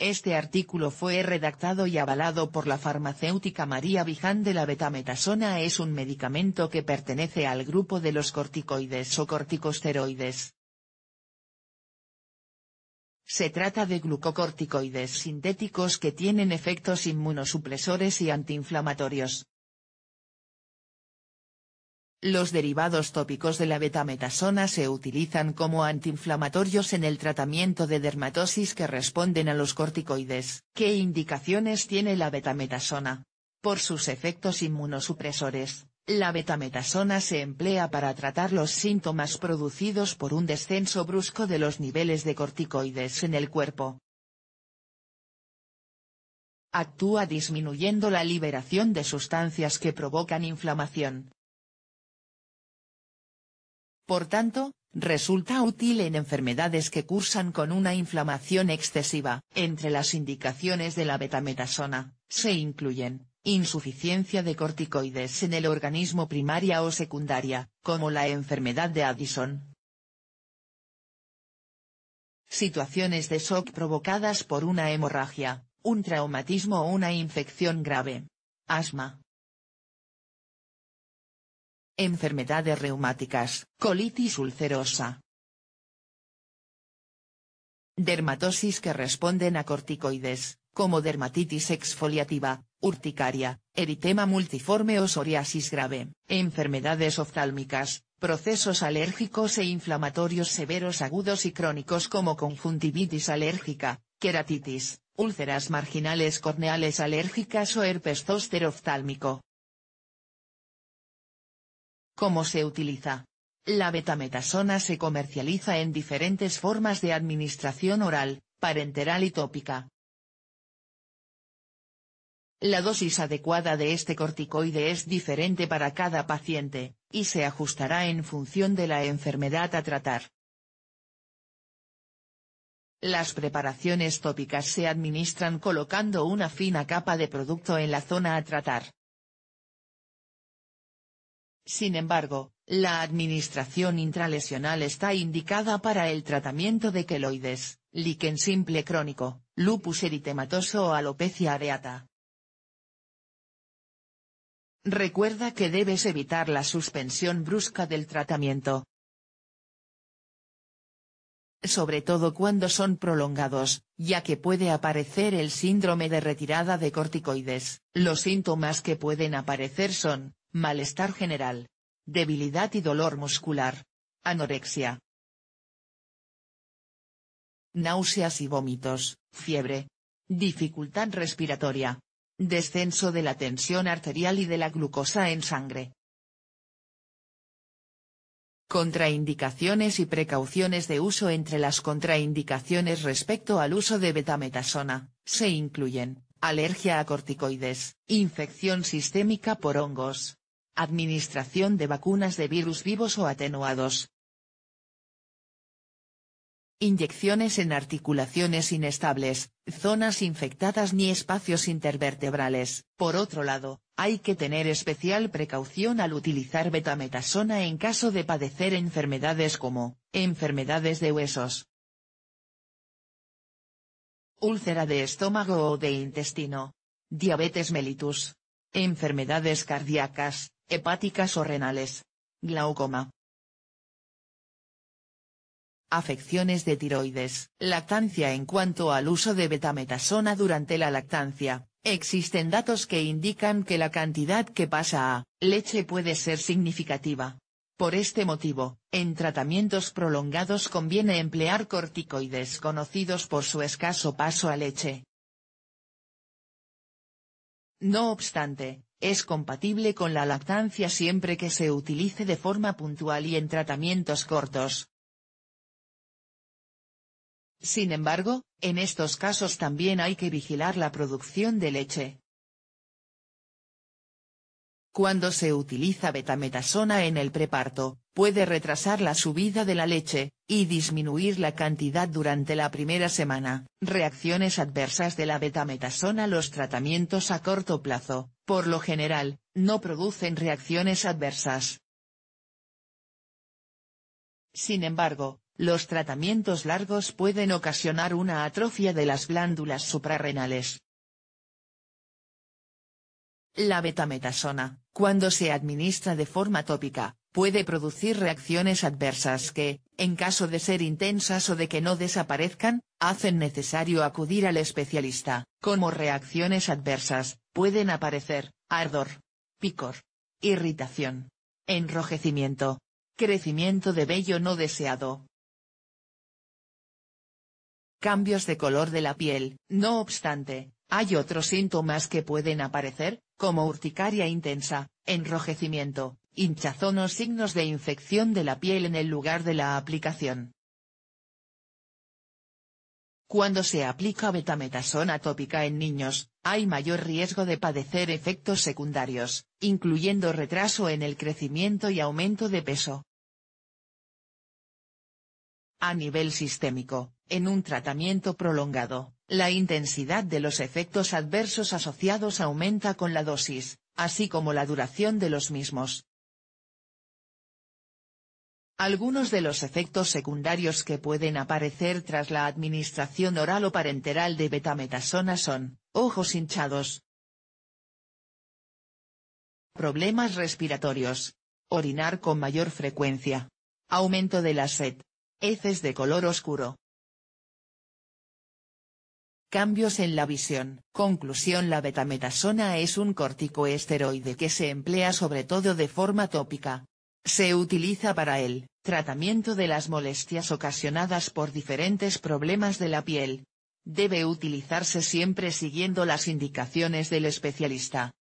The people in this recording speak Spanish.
Este artículo fue redactado y avalado por la farmacéutica María Viján de la betametasona es un medicamento que pertenece al grupo de los corticoides o corticosteroides. Se trata de glucocorticoides sintéticos que tienen efectos inmunosupresores y antiinflamatorios. Los derivados tópicos de la betametasona se utilizan como antiinflamatorios en el tratamiento de dermatosis que responden a los corticoides. ¿Qué indicaciones tiene la betametasona? Por sus efectos inmunosupresores, la betametasona se emplea para tratar los síntomas producidos por un descenso brusco de los niveles de corticoides en el cuerpo. Actúa disminuyendo la liberación de sustancias que provocan inflamación, por tanto, resulta útil en enfermedades que cursan con una inflamación excesiva. Entre las indicaciones de la betametasona, se incluyen, insuficiencia de corticoides en el organismo primaria o secundaria, como la enfermedad de Addison. Situaciones de shock provocadas por una hemorragia, un traumatismo o una infección grave. Asma, enfermedades reumáticas, colitis ulcerosa. Dermatosis que responden a corticoides, como dermatitis exfoliativa, urticaria, eritema multiforme o psoriasis grave, enfermedades oftálmicas, procesos alérgicos e inflamatorios severos agudos y crónicos como conjuntivitis alérgica, queratitis, úlceras marginales corneales alérgicas o herpes oftálmico. ¿Cómo se utiliza? La betametasona se comercializa en diferentes formas de administración oral, parenteral y tópica. La dosis adecuada de este corticoide es diferente para cada paciente, y se ajustará en función de la enfermedad a tratar. Las preparaciones tópicas se administran colocando una fina capa de producto en la zona a tratar. Sin embargo, la administración intralesional está indicada para el tratamiento de queloides, líquen simple crónico, lupus eritematoso o alopecia areata. Recuerda que debes evitar la suspensión brusca del tratamiento. Sobre todo cuando son prolongados, ya que puede aparecer el síndrome de retirada de corticoides. Los síntomas que pueden aparecer son, malestar general, debilidad y dolor muscular, anorexia. Náuseas y vómitos, fiebre, dificultad respiratoria, descenso de la tensión arterial y de la glucosa en sangre. Contraindicaciones y precauciones de uso Entre las contraindicaciones respecto al uso de betametasona, se incluyen, alergia a corticoides, infección sistémica por hongos, Administración de vacunas de virus vivos o atenuados. Inyecciones en articulaciones inestables, zonas infectadas ni espacios intervertebrales. Por otro lado, hay que tener especial precaución al utilizar betametasona en caso de padecer enfermedades como, enfermedades de huesos, úlcera de estómago o de intestino, diabetes mellitus, enfermedades cardíacas, hepáticas o renales. Glaucoma. Afecciones de tiroides. Lactancia En cuanto al uso de betametasona durante la lactancia, existen datos que indican que la cantidad que pasa a leche puede ser significativa. Por este motivo, en tratamientos prolongados conviene emplear corticoides conocidos por su escaso paso a leche. No obstante, es compatible con la lactancia siempre que se utilice de forma puntual y en tratamientos cortos. Sin embargo, en estos casos también hay que vigilar la producción de leche. Cuando se utiliza betametasona en el preparto, puede retrasar la subida de la leche, y disminuir la cantidad durante la primera semana. Reacciones adversas de la betametasona Los tratamientos a corto plazo, por lo general, no producen reacciones adversas. Sin embargo, los tratamientos largos pueden ocasionar una atrofia de las glándulas suprarrenales. La betametasona, cuando se administra de forma tópica, puede producir reacciones adversas que, en caso de ser intensas o de que no desaparezcan, hacen necesario acudir al especialista. Como reacciones adversas, pueden aparecer, ardor, picor, irritación, enrojecimiento, crecimiento de vello no deseado. Cambios de color de la piel, no obstante, hay otros síntomas que pueden aparecer, como urticaria intensa, enrojecimiento, hinchazón o signos de infección de la piel en el lugar de la aplicación. Cuando se aplica betametasona tópica en niños, hay mayor riesgo de padecer efectos secundarios, incluyendo retraso en el crecimiento y aumento de peso. A nivel sistémico, en un tratamiento prolongado, la intensidad de los efectos adversos asociados aumenta con la dosis, así como la duración de los mismos. Algunos de los efectos secundarios que pueden aparecer tras la administración oral o parenteral de betametasona son, ojos hinchados, problemas respiratorios, orinar con mayor frecuencia, aumento de la sed, heces de color oscuro. Cambios en la visión. Conclusión La betametasona es un corticoesteroide que se emplea sobre todo de forma tópica. Se utiliza para el Tratamiento de las molestias ocasionadas por diferentes problemas de la piel. Debe utilizarse siempre siguiendo las indicaciones del especialista.